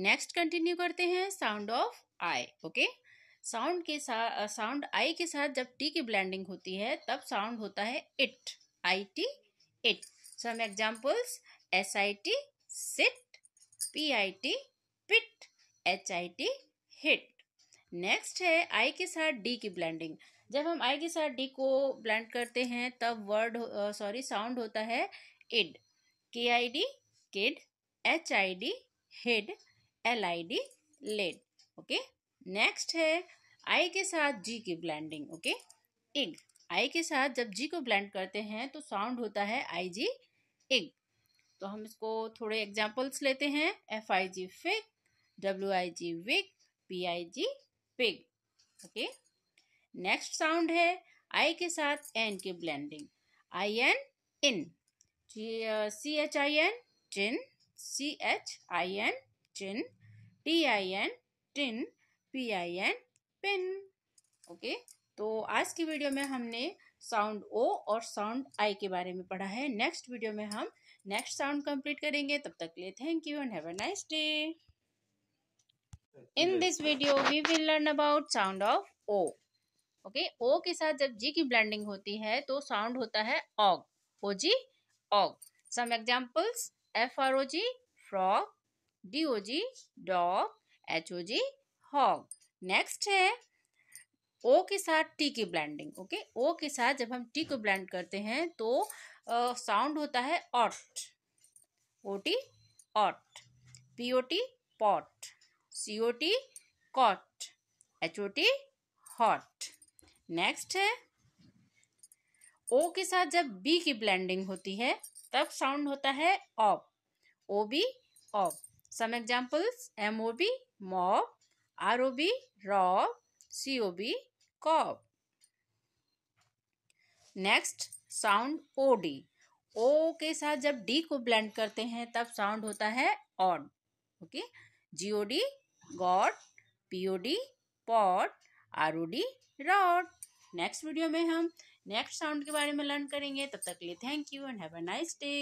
Next continue करते हैं sound of I okay sound के साथ साउंड आई के साथ जब टी की ब्लैंडिंग होती है तब साउंड होता है it I T it some examples S I T sit P I T pit H I T hit next है आई के साथ डी की ब्लैंडिंग जब हम आई के साथ डी को ब्लैंड करते हैं तब वर्ड सॉरी साउंड होता है id K I D kid H I D hid L I D lid okay next है आई के साथ जी की ब्लैंडिंग ओके इग आई के साथ जब जी को ब्लैंड करते हैं तो साउंड होता है आई जी इग तो हम इसको थोड़े एग्जाम्पल्स लेते हैं F I G fig W I G wig P I G pig okay next sound है आई के साथ एन की blending I N in C H I N chin C H I N tin tin tin pin pin okay तो आज की video में हमने sound ओ और साउंड आई के बारे में पढ़ा है नेक्स्ट वीडियो में हम नेक्स्ट साउंड कंप्लीट करेंगे तब तक लिए thank you and have a nice day in this video we will learn about sound of O okay O के साथ जब जी की ब्लेंडिंग होती है तो साउंड होता है og O G og some examples F R O G frog D O G dog H O G hog next है ओ के साथ टी की ब्लेंडिंग ओके ओ के साथ जब हम टी को ब्लेंड करते हैं तो साउंड होता है ot O T ot P O T pot C O T cot H O T hot next है ओ के साथ जब बी की ब्लेंडिंग होती है तब साउंड होता है op O B op Some examples MOB, mob, ROB, rob, COB, cob. Next sound O D O के साथ जब डी को ब्लेंड करते हैं तब साउंड होता है od okay G O D god P O D pod R O D rod next video में हम नेक्स्ट साउंड के बारे में लर्न करेंगे तब तक के लिए thank you and have a nice day